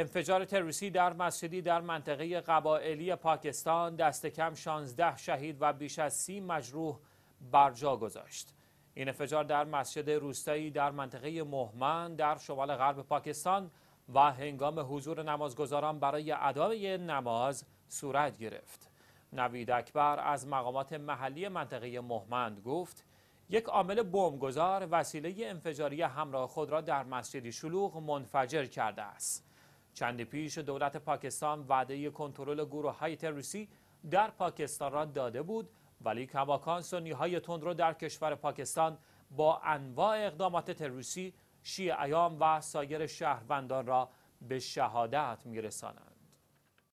انفجار تروریستی در مسجدی در منطقه قبائلی پاکستان دست کم 16 شهید و بیش از 30 مجروح بر جا گذاشت. این انفجار در مسجد روستایی در منطقه مهمن در شمال غرب پاکستان و هنگام حضور نمازگزاران برای ادای نماز صورت گرفت. نوید اکبر از مقامات محلی منطقه مهمند گفت یک عامل بمبگذار وسیله انفجاری همراه خود را در مسجدی شلوغ منفجر کرده است. چند پیش دولت پاکستان وعده کنترل گروه های تروریستی در پاکستان را داده بود ولی کماکان سنی های تندرو در کشور پاکستان با انواع اقدامات تروریستی شیعیان و سایر شهروندان را به شهادت میرسانند